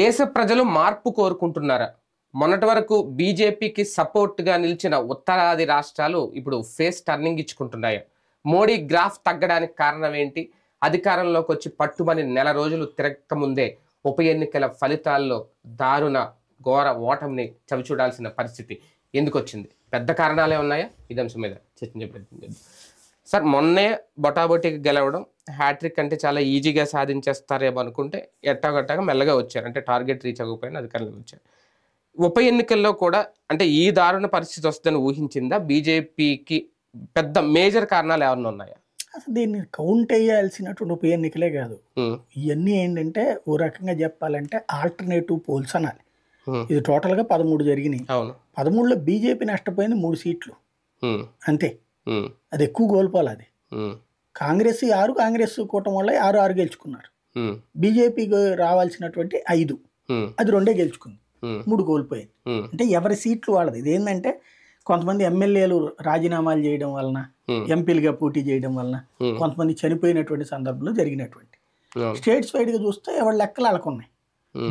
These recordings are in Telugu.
దేశ ప్రజలు మార్పు కోరుకుంటున్నారా మొన్నటి వరకు బీజేపీకి సపోర్ట్గా నిలిచిన ఉత్తరాది రాష్ట్రాలు ఇప్పుడు ఫేస్ టర్నింగ్ ఇచ్చుకుంటున్నాయి మోడీ గ్రాఫ్ తగ్గడానికి కారణం ఏంటి అధికారంలోకి వచ్చి పట్టుమని నెల రోజులు తిరగకముందే ఉప ఎన్నికల ఫలితాల్లో దారుణ ఘోర ఓటమిని చవిచూడాల్సిన పరిస్థితి ఎందుకు వచ్చింది పెద్ద కారణాలే ఉన్నాయా ఇదంశం మీద చర్చించే ప్రయత్నం సార్ మొన్నే బొటాబొటీకి గెలవడం హ్యాట్రిక్ అంటే చాలా ఈజీగా సాధించేస్తారేమో అనుకుంటే ఎట్టాగట్టాగా మెల్లగా వచ్చారు అంటే టార్గెట్ రీచ్ అవ్వకపోయినా అధికారంలోకి వచ్చారు ఉప ఎన్నికల్లో కూడా అంటే ఈ దారుణ పరిస్థితి వస్తుందని ఊహించిందా బీజేపీకి పెద్ద మేజర్ కారణాలు ఏమన్నా ఉన్నాయా అసలు దీన్ని కౌంట్ వేయాల్సినటువంటి ఉప ఎన్నికలే కాదు ఇవన్నీ ఏంటంటే ఓ రకంగా చెప్పాలంటే ఆల్టర్నేటివ్ పోల్స్ అనాలి ఇది టోటల్గా పదమూడు జరిగినాయి పదమూడులో బీజేపీ నష్టపోయింది మూడు సీట్లు అంతే అది ఎక్కువ కోల్పోవాలి అది కాంగ్రెస్ ఆరు కాంగ్రెస్ కూటమి వల్ల ఆరు ఆరు గెలుచుకున్నారు బీజేపీకి రావాల్సినటువంటి ఐదు అది రెండే గెలుచుకుంది మూడు కోల్పోయింది అంటే ఎవరి సీట్లు వాళ్ళది ఇదేంటంటే కొంతమంది ఎమ్మెల్యేలు రాజీనామాలు చేయడం వలన ఎంపీలుగా పోటీ చేయడం వలన కొంతమంది చనిపోయినటువంటి సందర్భంలో జరిగినటువంటి స్టేట్స్ వైడ్గా చూస్తే ఎవరి లెక్కలు అలకున్నాయి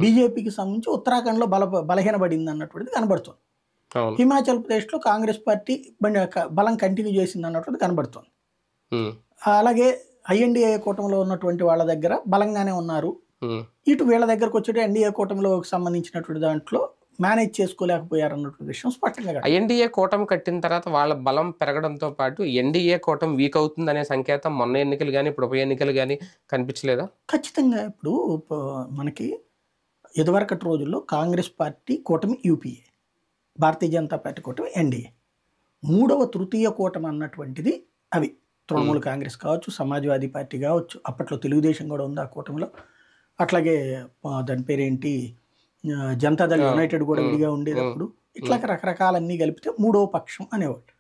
బీజేపీకి సంబంధించి ఉత్తరాఖండ్లో బల బలహీనపడింది అన్నటువంటిది కనబడుతుంది హిమాచల్ ప్రదేశ్లో కాంగ్రెస్ పార్టీ బలం కంటిన్యూ చేసింది అన్నటువంటిది కనబడుతుంది అలాగే ఐఎన్డిఏ కూటమిలో ఉన్నటువంటి వాళ్ళ దగ్గర బలంగానే ఉన్నారు ఇటు వీళ్ళ దగ్గరకు వచ్చేటి ఎన్డీఏ కూటమిలో సంబంధించినటువంటి దాంట్లో మేనేజ్ చేసుకోలేకపోయారు అన్నటువంటి విషయం స్పష్టంగా ఎన్డీఏ కూటమి కట్టిన తర్వాత వాళ్ళ బలం పెరగడంతో పాటు ఎన్డీఏ కూటమి వీక్ అవుతుందనే సంకేతం మొన్న ఎన్నికలు కానీ ఇప్పుడు ఉప ఎన్నికలు కానీ కనిపించలేదా ఖచ్చితంగా ఇప్పుడు మనకి ఇదివరకటి రోజుల్లో కాంగ్రెస్ పార్టీ కూటమి యూపీఏ భారతీయ జనతా పార్టీ కూటమి ఎన్డీఏ మూడవ తృతీయ కూటమి అన్నటువంటిది అవి తృణమూల్ కాంగ్రెస్ కావచ్చు సమాజ్వాదీ పార్టీ కావచ్చు అప్పట్లో తెలుగుదేశం కూడా ఉంది ఆ కూటమిలో అట్లాగే దాని పేరేంటి జనతాదళ యునైటెడ్ కూడా విడిగా ఉండేటప్పుడు ఇట్లా రకరకాలన్నీ కలిపితే మూడో పక్షం అనేవాడు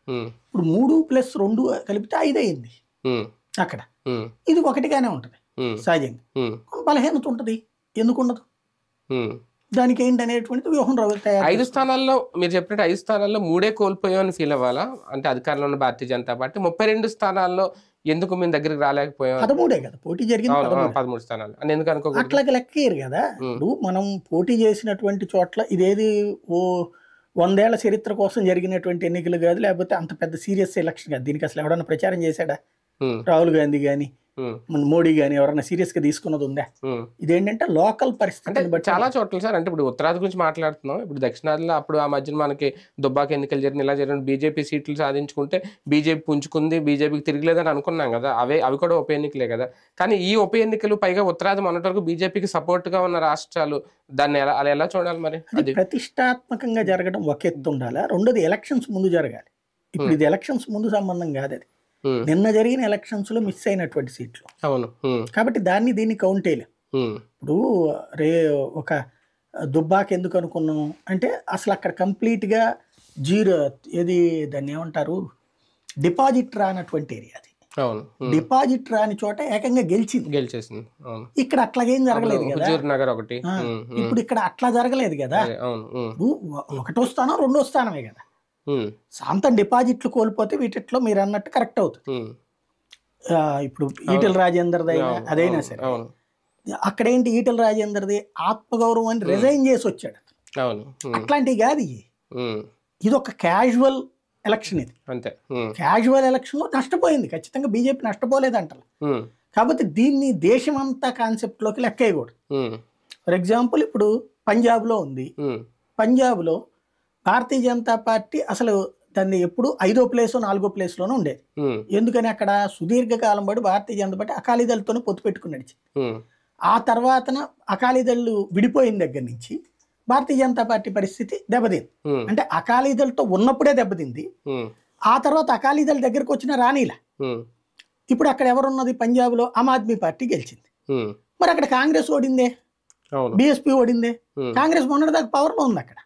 ఇప్పుడు మూడు ప్లస్ రెండు కలిపితే ఐదు అయింది అక్కడ ఇది ఒకటిగానే ఉంటుంది సహజంగా బలహీనత ఉంటుంది ఎందుకు ఉండదు దానికి ఏంటి అనేటువంటి వ్యూహం ఐదు స్థానాల్లో మీరు చెప్పినట్టు ఐదు స్థానాల్లో మూడే కోల్పోయామని ఫీల్ అవ్వాలా అంటే అధికారంలో ఉన్న భారతీయ జనతా పార్టీ ముప్పై రెండు స్థానాల్లో ఎందుకు మేము దగ్గరికి రాలేకపోయాం పదమూడే కదా పోటీ జరిగింది పదమూడు స్థానాలు అని ఎందుకు అనుకో అట్లా లెక్కయ్యారు కదా ఇప్పుడు మనం పోటీ చేసినటువంటి చోట్ల ఇదేది ఓ వందేళ్ల చరిత్ర కోసం జరిగినటువంటి ఎన్నికలు కాదు లేకపోతే అంత పెద్ద సీరియస్ ఎలక్షన్ కాదు దీనికి అసలు ఎవడన్నా ప్రచారం చేశాడా రాహుల్ గాంధీ కానీ మన మోడీ గాని ఎవరైనా సీరియస్ గా తీసుకున్నది ఉందా ఇదేంటంటే లోకల్ పరిస్థితి అంటే చాలా చోట్ల సార్ అంటే ఇప్పుడు ఉత్తరాది గురించి మాట్లాడుతున్నాం ఇప్పుడు దక్షిణాదిలో అప్పుడు ఆ మధ్యన మనకి దుబ్బాక ఎన్నికలు జరిగిన ఇలా జరిగిన బీజేపీ సీట్లు సాధించుకుంటే బీజేపీ పుంజుకుంది బీజేపీకి తిరగలేదని అనుకున్నాం కదా అవే అవి కూడా ఉప ఎన్నికలే కదా కానీ ఈ ఉప ఎన్నికలు పైగా ఉత్తరాది మొన్నటి వరకు బీజేపీకి సపోర్ట్ గా ఉన్న రాష్ట్రాలు దాన్ని ఎలా అలా ఎలా చూడాలి మరి అది ప్రతిష్టాత్మకంగా జరగడం ఒక ఎత్తు ఉండాలి రెండోది ఎలక్షన్స్ ముందు జరగాలి ఇప్పుడు ఇది ఎలక్షన్స్ ముందు సంబంధం కాదు అది నిన్న జరిగిన ఎలక్షన్స్ లో మిస్ అయినటువంటి సీట్లు అవును కాబట్టి దాన్ని దీన్ని కౌంట్ ఇప్పుడు రే ఒక దుబ్బాక ఎందుకు అనుకున్నాం అంటే అసలు అక్కడ కంప్లీట్ గా జీరో ఏది దాన్ని ఏమంటారు డిపాజిట్ రానటువంటి ఏరియా అది డిపాజిట్ రాని చోట ఏకంగా గెలిచింది గెలిచేసింది ఇక్కడ అట్లాగేం జరగలేదు కదా ఒకటి ఇప్పుడు ఇక్కడ అట్లా జరగలేదు కదా ఒకటో స్థానం రెండో స్థానమే కదా సొంతం డిపాజిట్లు కోల్పోతే వీటిలో మీరు అన్నట్టు కరెక్ట్ అవుతుంది ఇప్పుడు ఈటల రాజేందర్ది అయినా అదైనా సరే అక్కడేంటి ఈటల రాజేందర్ది ఆత్మగౌరవం అని రిజైన్ చేసి వచ్చాడు అట్లాంటివి కాదు ఇది ఒక క్యాజువల్ ఎలక్షన్ ఇది అంతే క్యాజువల్ ఎలక్షన్ లో నష్టపోయింది ఖచ్చితంగా బీజేపీ నష్టపోలేదు అంటారు కాబట్టి దీన్ని దేశం అంతా కాన్సెప్ట్ లోకి లెక్క వేయకూడదు ఫర్ ఎగ్జాంపుల్ ఇప్పుడు పంజాబ్ లో ఉంది పంజాబ్ లో భారతీయ జనతా పార్టీ అసలు దాన్ని ఎప్పుడు ఐదో ప్లేస్ నాలుగో లోనూ ఉండేది ఎందుకని అక్కడ సుదీర్ఘకాలం పాటు భారతీయ జనతా పార్టీ అకాలీదళతోనే పొత్తు పెట్టుకుని నడిచింది ఆ తర్వాతన అకాలీదళ్ళు విడిపోయిన దగ్గర నుంచి భారతీయ జనతా పార్టీ పరిస్థితి దెబ్బతింది అంటే అకాలీదళతో ఉన్నప్పుడే దెబ్బతింది ఆ తర్వాత అకాలీదళ దగ్గరకు వచ్చిన రానీలా ఇప్పుడు అక్కడ ఎవరున్నది పంజాబ్లో ఆమ్ ఆద్మీ పార్టీ గెలిచింది మరి అక్కడ కాంగ్రెస్ ఓడిందే బీఎస్పీ ఓడిందే కాంగ్రెస్ మొన్నటిదాకా పవర్లో ఉంది అక్కడ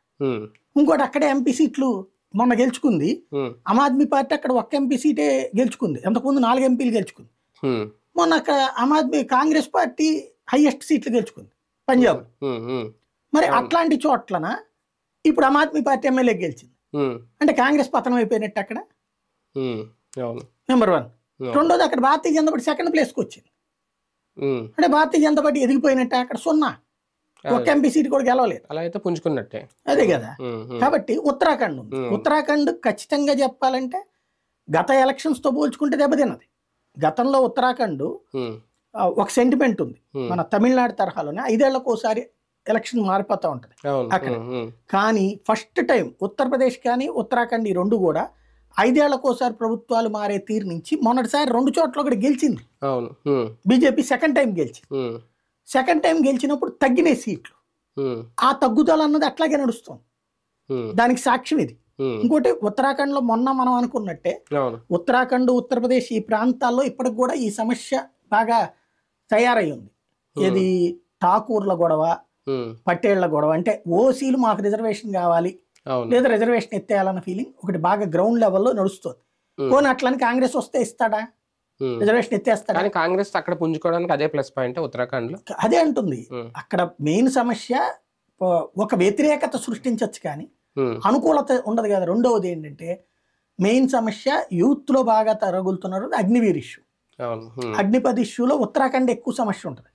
ఇంకోటి అక్కడే ఎంపీ సీట్లు మొన్న గెలుచుకుంది ఆమ్ ఆద్మీ పార్టీ అక్కడ ఒక్క ఎంపీ సీటే గెలుచుకుంది ఎంతకుముందు నాలుగు ఎంపీలు గెలుచుకుంది మొన్న అక్కడ Aam Aadmi Congress party highest సీట్లు గెలుచుకుంది పంజాబ్ మరి అట్లాంటి చోట్లన ఇప్పుడు ఆమ్ ఆద్మీ పార్టీ ఎమ్మెల్యే గెలిచింది అంటే కాంగ్రెస్ పతనం అయిపోయినట్టు అక్కడ నెంబర్ వన్ రెండోది అక్కడ భారతీయ జనతా పార్టీ సెకండ్ ప్లేస్కి వచ్చింది అంటే భారతీయ జనతా పార్టీ ఎదిగిపోయినట్టు అక్కడ సున్నా ఒక్క ఎంపీ సీట్ కూడా గెలవలేదు అలా అయితే పుంజుకున్నట్టే అదే కదా కాబట్టి ఉత్తరాఖండ్ ఉంది ఉత్తరాఖండ్ ఖచ్చితంగా చెప్పాలంటే గత ఎలక్షన్స్ తో పోల్చుకుంటే దెబ్బతిన్నది గతంలో ఉత్తరాఖండ్ ఒక సెంటిమెంట్ ఉంది మన తమిళనాడు తరహాలోనే ఐదేళ్లకు ఒకసారి ఎలక్షన్ మారిపోతూ ఉంటుంది అక్కడ కానీ ఫస్ట్ టైం ఉత్తరప్రదేశ్ కానీ ఉత్తరాఖండ్ ఈ రెండు కూడా ఐదేళ్లకోసారి ప్రభుత్వాలు మారే తీరు నుంచి మొన్నటిసారి రెండు చోట్ల కూడా గెలిచింది బీజేపీ సెకండ్ టైం గెలిచింది సెకండ్ టైం గెలిచినప్పుడు తగ్గినాయి సీట్లు ఆ తగ్గుదల అన్నది అట్లాగే నడుస్తుంది దానికి సాక్ష్యం ఇది ఇంకోటి ఉత్తరాఖండ్ లో మొన్న మనం అనుకున్నట్టే ఉత్తరాఖండ్ ఉత్తరప్రదేశ్ ఈ ప్రాంతాల్లో ఇప్పటికి కూడా ఈ సమస్య బాగా తయారై ఉంది ఇది ఠాకూర్ల గొడవ పట్టేళ్ల గొడవ అంటే ఓసీలు మాకు రిజర్వేషన్ కావాలి లేదా రిజర్వేషన్ ఎత్తేయాలన్న ఫీలింగ్ ఒకటి బాగా గ్రౌండ్ లెవెల్లో నడుస్తుంది పోనీ అట్లని కాంగ్రెస్ వస్తే ఇస్తాడా రిజర్వేషన్ ఎత్తేస్తారు కానీ కాంగ్రెస్ అక్కడ పుంజుకోవడానికి అదే ప్లస్ పాయింట్ ఉత్తరాఖండ్ లో అదే అంటుంది అక్కడ మెయిన్ సమస్య ఒక వ్యతిరేకత సృష్టించవచ్చు కానీ అనుకూలత ఉండదు కదా రెండవది ఏంటంటే మెయిన్ సమస్య యూత్ లో బాగా తరగులుతున్నారు అగ్నివీర్ ఇష్యూ అగ్నిపథ్ ఇష్యూలో ఉత్తరాఖండ్ ఎక్కువ సమస్య ఉంటుంది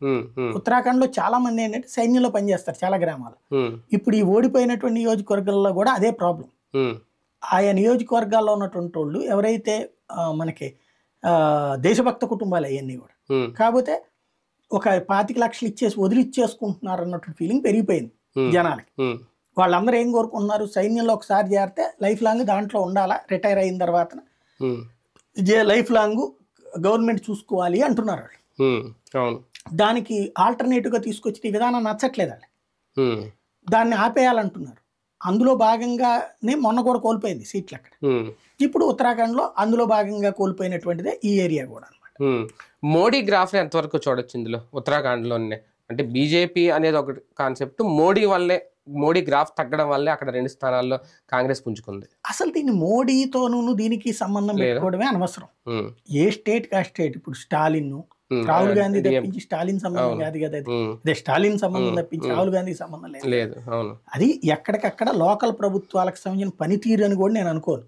ఉత్తరాఖండ్ లో చాలా మంది ఏంటంటే సైన్యంలో పనిచేస్తారు చాలా గ్రామాలు ఇప్పుడు ఈ ఓడిపోయినటువంటి నియోజకవర్గాల్లో కూడా అదే ప్రాబ్లం ఆయా నియోజకవర్గాల్లో ఉన్నటువంటి వాళ్ళు ఎవరైతే మనకి దేశభక్త కుటుంబాలు అవన్నీ కూడా కాకపోతే ఒక పాతిక లక్షలు ఇచ్చేసి వదిలిచ్చేసుకుంటున్నారు అన్నట్టు ఫీలింగ్ పెరిగిపోయింది జనానికి వాళ్ళందరూ ఏం కోరుకుంటున్నారు సైన్యంలో ఒకసారి చేరితే లైఫ్ లాంగ్ దాంట్లో ఉండాలా రిటైర్ అయిన తర్వాత లైఫ్ లాంగ్ గవర్నమెంట్ చూసుకోవాలి అంటున్నారు వాళ్ళు దానికి ఆల్టర్నేటివ్గా తీసుకొచ్చిన విధానం నచ్చట్లేదు వాళ్ళు దాన్ని ఆపేయాలంటున్నారు అందులో భాగంగానే మొన్న కూడా కోల్పోయింది సీట్లు అక్కడ ఇప్పుడు ఉత్తరాఖండ్లో అందులో భాగంగా కోల్పోయినటువంటిదే ఈ ఏరియా కూడా అనమాట మోడీ గ్రాఫ్ని ఎంతవరకు చూడొచ్చు ఇందులో ఉత్తరాఖండ్లోనే అంటే బీజేపీ అనేది ఒక కాన్సెప్ట్ మోడీ వల్లే మోడీ గ్రాఫ్ తగ్గడం వల్లే అక్కడ రెండు స్థానాల్లో కాంగ్రెస్ పుంజుకుంది అసలు దీన్ని మోడీతోనూ దీనికి సంబంధం లేకపోవడమే అనవసరం ఏ స్టేట్ కా స్టేట్ ఇప్పుడు స్టాలిన్ రాహుల్ గాంధీ తప్పించి స్టాలిన్ సంబంధం కాదు కదా అది అదే స్టాలిన్ సంబంధం తప్పించి రాహుల్ గాంధీ సంబంధం లేదు లేదు అది ఎక్కడికక్కడ లోకల్ ప్రభుత్వాలకు సంబంధించిన పనితీరు అని కూడా నేను అనుకోను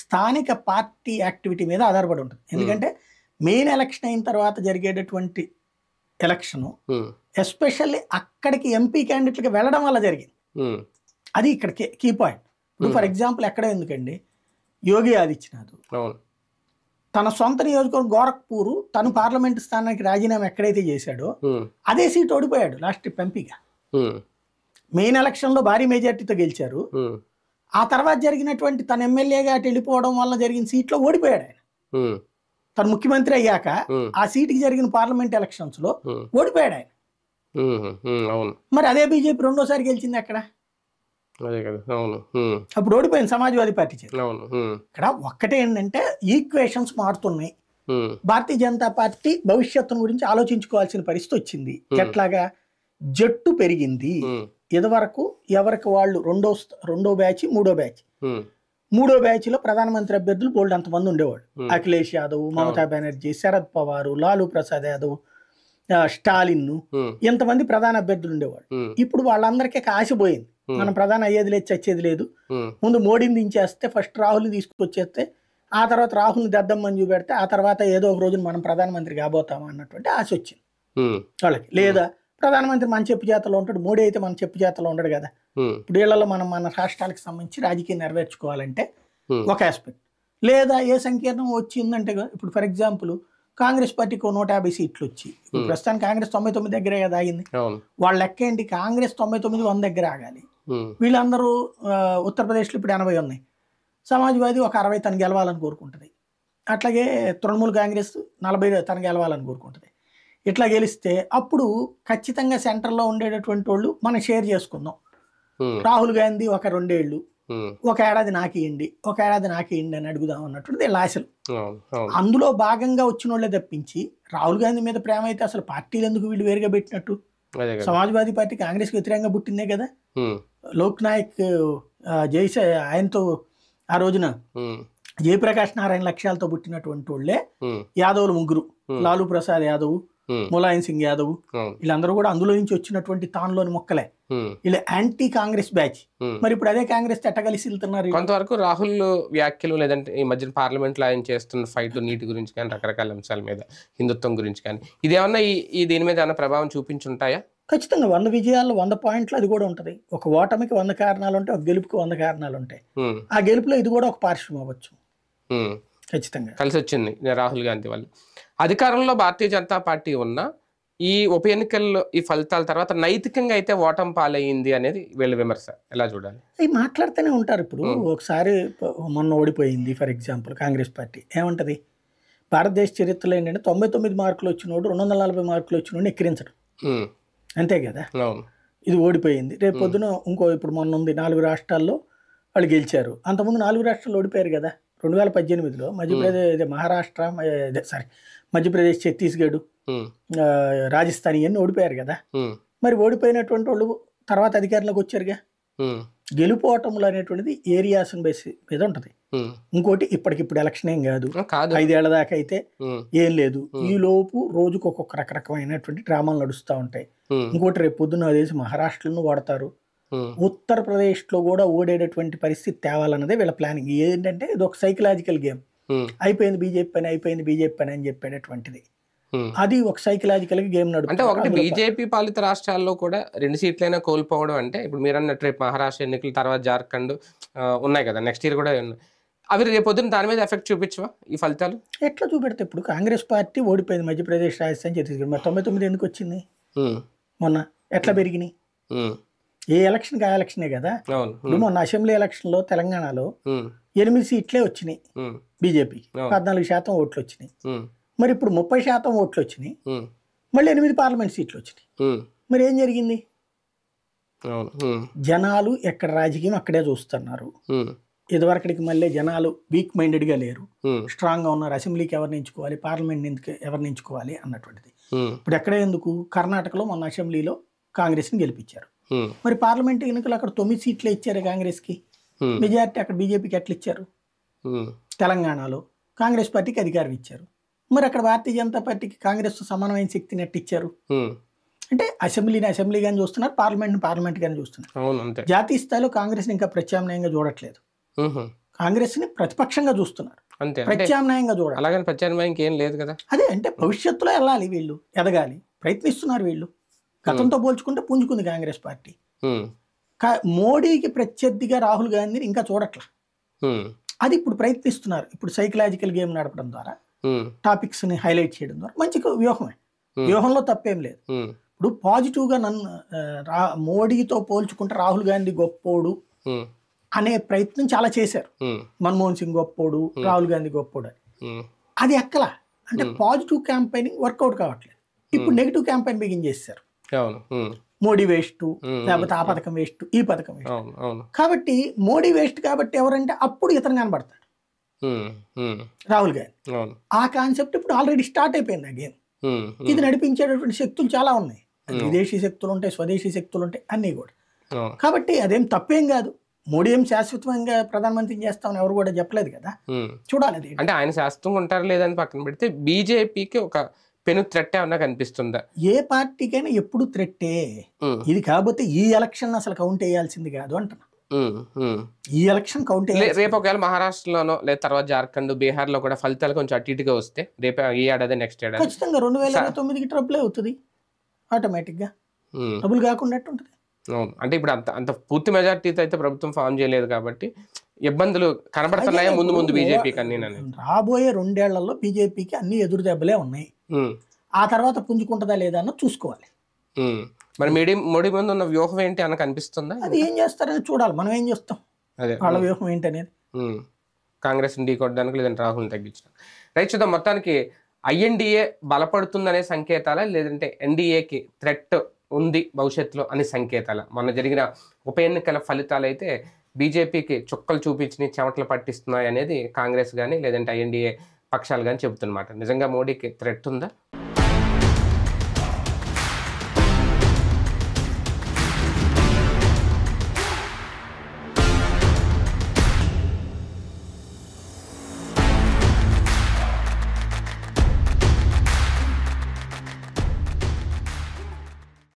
స్థానిక పార్టీ యాక్టివిటీ మీద ఆధారపడి ఉంటుంది ఎందుకంటే మెయిన్ ఎలక్షన్ అయిన తర్వాత జరిగేటటువంటి ఎలక్షన్ ఎస్పెషల్లీ అక్కడికి ఎంపీ క్యాండిడేట్లకి వెళ్ళడం వల్ల జరిగింది అది ఇక్కడ కీ పాయింట్ ఇప్పుడు ఫర్ ఎగ్జాంపుల్ ఎక్కడ ఎందుకండి యోగి ఆదిత్యనాథ్ తన సొంత నియోజకవర్గం గోరఖ్పూర్ తను పార్లమెంట్ స్థానానికి రాజీనామా ఎక్కడైతే చేశాడో అదే సీట్ ఓడిపోయాడు లాస్ట్ ఎంపీగా మెయిన్ ఎలక్షన్లో భారీ మెజార్టీతో గెలిచారు ఆ తర్వాత జరిగినటువంటి తన ఎమ్మెల్యేగా అటు వెళ్ళిపోవడం వల్ల జరిగిన సీట్లో ఓడిపోయాడు ఆయన తను ముఖ్యమంత్రి అయ్యాక ఆ సీట్కి జరిగిన పార్లమెంట్ ఎలక్షన్స్లో ఓడిపోయాడు ఆయన మరి అదే బీజేపీ రెండోసారి గెలిచింది అక్కడ అప్పుడు ఓడిపోయింది సమాజ్వాదీ పార్టీ చేతి ఇక్కడ ఒక్కటే ఏంటంటే ఈక్వేషన్స్ మారుతున్నాయి భారతీయ జనతా పార్టీ భవిష్యత్తును గురించి ఆలోచించుకోవాల్సిన పరిస్థితి వచ్చింది ఎట్లాగా జట్టు పెరిగింది ఇదివరకు ఎవరికి వాళ్ళు రెండో రెండో బ్యాచ్ మూడో బ్యాచ్ మూడో బ్యాచ్ లో ప్రధానమంత్రి అభ్యర్థులు బోల్డ్ అంతమంది ఉండేవాళ్ళు అఖిలేష్ యాదవ్ మమతా బెనర్జీ శరద్ పవారు లాలూ ప్రసాద్ యాదవ్ స్టాలిన్ ఎంతమంది ప్రధాన అభ్యర్థులు ఉండేవాడు ఇప్పుడు వాళ్ళందరికీ కాసిపోయింది మనం ప్రధాన అయ్యేది లేదు చచ్చేది లేదు ముందు మోడీని దించేస్తే ఫస్ట్ రాహుల్ని తీసుకొచ్చేస్తే ఆ తర్వాత రాహుల్ని దద్దమ్మని చూపెడితే ఆ తర్వాత ఏదో ఒక రోజున మనం ప్రధానమంత్రి కాబోతామా అన్నటువంటి ఆశ వచ్చింది వాళ్ళకి లేదా ప్రధానమంత్రి మన చెప్పు జాతలో ఉంటాడు మోడీ అయితే మన చెప్పు జాతలో ఉండడు కదా ఇప్పుడు ఏళ్లలో మనం మన రాష్ట్రాలకు సంబంధించి రాజకీయం నెరవేర్చుకోవాలంటే ఒక ఆస్పెక్ట్ లేదా ఏ సంకీర్ణం వచ్చిందంటే ఇప్పుడు ఫర్ ఎగ్జాంపుల్ కాంగ్రెస్ పార్టీకి నూట యాభై సీట్లు వచ్చి ప్రస్తుతానికి కాంగ్రెస్ తొంభై తొమ్మిది దగ్గరే కదా ఆగింది వాళ్ళ లెక్క ఏంటి కాంగ్రెస్ తొంభై తొమ్మిది వంద దగ్గర ఆగాలి వీళ్ళందరూ ఉత్తరప్రదేశ్లో ఇప్పుడు ఎనభై ఉన్నాయి సమాజ్వాది ఒక అరవై తను గెలవాలని కోరుకుంటుంది అట్లాగే తృణమూల్ కాంగ్రెస్ నలభై తను గెలవాలని కోరుకుంటుంది ఇట్లా గెలిస్తే అప్పుడు ఖచ్చితంగా సెంటర్లో ఉండేటటువంటి వాళ్ళు మనం షేర్ చేసుకుందాం రాహుల్ గాంధీ ఒక రెండేళ్ళు ఒక ఏడాది నాకు ఒక ఏడాది నాకు అని అడుగుదాం అన్నట్టు వీళ్ళ అందులో భాగంగా వచ్చిన వాళ్ళే తప్పించి రాహుల్ గాంధీ మీద ప్రేమ అయితే అసలు పార్టీలు ఎందుకు వీళ్ళు వేరుగా పెట్టినట్టు సమాజ్వాదీ పార్టీ కాంగ్రెస్ వ్యతిరేకంగా పుట్టిందే కదా లోక్ నాయక్ జైసే ఆయనతో ఆ రోజున జయప్రకాష్ నారాయణ లక్ష్యాలతో పుట్టినటువంటి వాళ్ళే యాదవులు ముగ్గురు లాలూ ప్రసాద్ యాదవ్ ములాయం సింగ్ యాదవ్ వీళ్ళందరూ కూడా అందులో నుంచి వచ్చినటువంటి తాన్లోని మొక్కలే వీళ్ళు యాంటీ కాంగ్రెస్ బ్యాచ్ మరి ఇప్పుడు అదే కాంగ్రెస్ ఎట్ట కలిసి వెళ్తున్నారు కొంతవరకు రాహుల్ వ్యాఖ్యలు లేదంటే ఈ మధ్యన పార్లమెంట్ లో ఆయన చేస్తున్న ఫైట్ నీటి గురించి కానీ రకరకాల అంశాల మీద హిందుత్వం గురించి కానీ ఇదేమన్నా ఈ దీని మీద ఏమైనా ప్రభావం చూపించుంటాయా ఖచ్చితంగా వంద విజయాల్లో వంద పాయింట్లు అది కూడా ఉంటుంది ఒక ఓటమికి వంద కారణాలు ఉంటాయి ఒక గెలుపుకి వంద కారణాలు ఉంటాయి ఆ గెలుపులో ఇది కూడా ఒక పార్శ్వం అవ్వచ్చు ఖచ్చితంగా కలిసి వచ్చింది రాహుల్ గాంధీ వాళ్ళు అధికారంలో భారతీయ జనతా పార్టీ ఉన్న ఈ ఉప ఎన్నికల్లో ఈ ఫలితాల తర్వాత నైతికంగా అయితే ఓటం పాలయ్యింది అనేది వీళ్ళ విమర్శ ఎలా చూడాలి అవి మాట్లాడుతూనే ఉంటారు ఇప్పుడు ఒకసారి మొన్న ఓడిపోయింది ఫర్ ఎగ్జాంపుల్ కాంగ్రెస్ పార్టీ ఏమంటది భారతదేశ చరిత్రలో ఏంటంటే తొంభై తొమ్మిది మార్కులు వచ్చినోడు రెండు వందల నలభై మార్కులు వచ్చినోడు ఎక్కిరించడం అంతే కదా ఇది ఓడిపోయింది రేపు పొద్దున ఇంకో ఇప్పుడు మొన్న ఉంది నాలుగు రాష్ట్రాల్లో వాళ్ళు గెలిచారు అంతకుముందు నాలుగు రాష్ట్రాలు ఓడిపోయారు కదా రెండు వేల పద్దెనిమిదిలో మధ్యప్రదేశ్ ఇది మహారాష్ట్ర సారీ మధ్యప్రదేశ్ ఛత్తీస్గఢ్ రాజస్థాన్ ఇవన్నీ ఓడిపోయారు కదా మరి ఓడిపోయినటువంటి వాళ్ళు తర్వాత అధికారంలోకి వచ్చారుగా గెలుపోవటంలో అనేటువంటిది ఏరియాస్ని బేస్ మీద ఉంటుంది ఇంకోటి ఇప్పటికిప్పుడు ఎలక్షన్ ఏం కాదు ఐదేళ్ల దాకా అయితే ఏం లేదు ఈ లోపు రోజుకు ఒక్కొక్క రకరకమైనటువంటి డ్రామాలు నడుస్తూ ఉంటాయి ఇంకోటి రేపు పొద్దున్న అదేసి మహారాష్ట్రను వాడతారు Hmm. ఉత్తరప్రదేశ్లో కూడా ఓడేటటువంటి పరిస్థితి తేవాలన్నదే వీళ్ళ ప్లానింగ్ ఏంటంటే ఇది ఒక సైకలాజికల్ గేమ్ hmm. అయిపోయింది బీజేపీ పని అయిపోయింది బీజేపీ పని అని చెప్పేటటువంటిది hmm. అది ఒక సైకలాజికల్ గేమ్ నడు అంటే ఒకటి బీజేపీ పాలిత రాష్ట్రాల్లో కూడా రెండు సీట్లైనా కోల్పోవడం అంటే ఇప్పుడు మీరు అన్న ట్రిప్ మహారాష్ట్ర ఎన్నికల తర్వాత జార్ఖండ్ ఉన్నాయి కదా నెక్స్ట్ ఇయర్ కూడా అవి రేపు పొద్దున దాని మీద ఎఫెక్ట్ చూపించవా ఈ ఫలితాలు ఎట్లా చూపెడతా ఇప్పుడు కాంగ్రెస్ పార్టీ ఓడిపోయింది మధ్యప్రదేశ్ రాజస్థాన్ ఛత్తీస్గఢ్ మరి తొంభై తొమ్మిది ఎందుకు వచ్చింది మొన్న ఎట్లా పెరిగినాయి ఏ ఎలక్షన్ ఆ ఎలక్షనే కదా మొన్న అసెంబ్లీ ఎలక్షన్లో తెలంగాణలో ఎనిమిది సీట్లే వచ్చినాయి బీజేపీ పద్నాలుగు శాతం ఓట్లు వచ్చినాయి మరి ఇప్పుడు ముప్పై శాతం ఓట్లు వచ్చినాయి మళ్ళీ ఎనిమిది పార్లమెంట్ సీట్లు వచ్చినాయి మరి ఏం జరిగింది జనాలు ఎక్కడ రాజకీయం అక్కడే చూస్తున్నారు ఇదివరకటికి మళ్ళీ జనాలు వీక్ మైండెడ్గా లేరు స్ట్రాంగ్గా ఉన్నారు అసెంబ్లీకి ఎవరు ఎంచుకోవాలి పార్లమెంట్ ఎందుకు నించుకోవాలి అన్నటువంటిది ఇప్పుడు ఎక్కడ ఎందుకు కర్ణాటకలో మొన్న అసెంబ్లీలో కాంగ్రెస్ని గెలిపించారు మరి పార్లమెంట్ ఎన్నికలు అక్కడ తొమ్మిది సీట్లు ఇచ్చారు కాంగ్రెస్కి మెజార్టీ అక్కడ బీజేపీకి ఎట్లు ఇచ్చారు తెలంగాణలో కాంగ్రెస్ పార్టీకి అధికారం ఇచ్చారు మరి అక్కడ భారతీయ జనతా పార్టీకి కాంగ్రెస్ సమానమైన శక్తి నెట్టిచ్చారు అంటే అసెంబ్లీని అసెంబ్లీగానే చూస్తున్నారు పార్లమెంట్ని పార్లమెంట్గానే చూస్తున్నారు జాతీయ స్థాయిలో కాంగ్రెస్ని ఇంకా ప్రత్యామ్నాయంగా చూడట్లేదు కాంగ్రెస్ని ప్రతిపక్షంగా చూస్తున్నారు అంతే ప్రత్యామ్నాయంగా చూడాలి అలాగే ప్రత్యామ్నాయం ఏం లేదు కదా అదే అంటే భవిష్యత్తులో వెళ్ళాలి వీళ్ళు ఎదగాలి ప్రయత్నిస్తున్నారు వీళ్ళు గతంతో పోల్చుకుంటే పుంజుకుంది కాంగ్రెస్ పార్టీ మోడీకి ప్రత్యర్థిగా రాహుల్ గాంధీని ఇంకా చూడట్ల అది ఇప్పుడు ప్రయత్నిస్తున్నారు ఇప్పుడు సైకలాజికల్ గేమ్ నడపడం ద్వారా టాపిక్స్ ని హైలైట్ చేయడం ద్వారా మంచి వ్యూహమే వ్యూహంలో తప్పేం లేదు ఇప్పుడు పాజిటివ్ గా నన్ను మోడీతో పోల్చుకుంటే రాహుల్ గాంధీ గొప్పోడు అనే ప్రయత్నం చాలా చేశారు మన్మోహన్ సింగ్ గొప్పోడు రాహుల్ గాంధీ గొప్పోడు అని అది ఎక్కలా అంటే పాజిటివ్ క్యాంపెయినింగ్ వర్కౌట్ కావట్లేదు ఇప్పుడు నెగిటివ్ క్యాంపెయిన్ బిగిన్ చేశారు మోడీ వేస్ట్ లేకపోతే ఆ పథకం వేస్ట్ ఈ పథకం వేస్ట్ కాబట్టి మోడీ వేస్ట్ కాబట్టి ఎవరంటే అప్పుడు ఇతను కనబడతాడు రాహుల్ గాంధీ ఆ కాన్సెప్ట్ ఇప్పుడు ఆల్రెడీ స్టార్ట్ అయిపోయింది ఆ గేమ్ ఇది నడిపించేటటువంటి శక్తులు చాలా ఉన్నాయి విదేశీ శక్తులు ఉంటాయి స్వదేశీ శక్తులు ఉంటాయి అన్నీ కూడా కాబట్టి అదేం తప్పేం కాదు మోడీ ఏం శాశ్వతంగా ప్రధానమంత్రిని చేస్తామని ఎవరు కూడా చెప్పలేదు కదా చూడాలి అంటే ఆయన శాశ్వతంగా ఉంటారు లేదని పక్కన పెడితే బీజేపీకి ఒక పెను త్రెట్టే అన్న కనిపిస్తుందా ఏ పార్టీకైనా ఎప్పుడు త్రెట్టే ఇది కాకపోతే ఈ ఎలక్షన్ అసలు కౌంట్ వేయాల్సింది కాదు అంటున్నా ఈ ఎలక్షన్ కౌంట్ రేపు ఒకవేళ మహారాష్ట్రలోనో లేదా తర్వాత జార్ఖండ్ బీహార్ లో కూడా ఫలితాలు కొంచెం అటు ఇటుగా వస్తే రేపు ఈ ఏడాది నెక్స్ట్ ఏడాది ఖచ్చితంగా రెండు వేల తొమ్మిదికి ట్రబుల్ అవుతుంది ఆటోమేటిక్ గా ట్రబుల్ కాకుండా ఉంటుంది అంటే ఇప్పుడు అంత అంత పూర్తి మెజార్టీతో అయితే ప్రభుత్వం ఫామ్ చేయలేదు కాబట్టి ఇబ్బందులు కనబడుతున్నాయా ముందు ముందు బీజేపీకి అన్ని రాబోయే రెండేళ్లలో బీజేపీకి అన్ని ఎదురు దెబ్బలే ఉన్నాయి ఆ తర్వాత పుంజుకుంటుందా లేదా అన్న చూసుకోవాలి మరి మీడియం మోడీ ముందు ఉన్న వ్యూహం ఏంటి అని కనిపిస్తుందా అది ఏం చేస్తారని చూడాలి మనం ఏం చేస్తాం అదే వాళ్ళ వ్యూహం ఏంటి అనేది కాంగ్రెస్ ఢీ కొట్టడానికి లేదంటే రాహుల్ తగ్గించడం రైట్ చూద్దాం మొత్తానికి ఐఎన్డిఏ బలపడుతుందనే సంకేతాల లేదంటే ఎన్డీఏకి థ్రెట్ ఉంది భవిష్యత్తులో అనే సంకేతాల మొన్న జరిగిన ఉప ఎన్నికల ఫలితాలు అయితే బీజేపీకి చుక్కలు చూపించి చెమటలు పట్టిస్తున్నాయి అనేది కాంగ్రెస్ కానీ లేదంటే ఐఎన్డీఏ పక్షాలు కానీ చెబుతున్నమాట నిజంగా మోడీకి థ్రెట్ ఉందా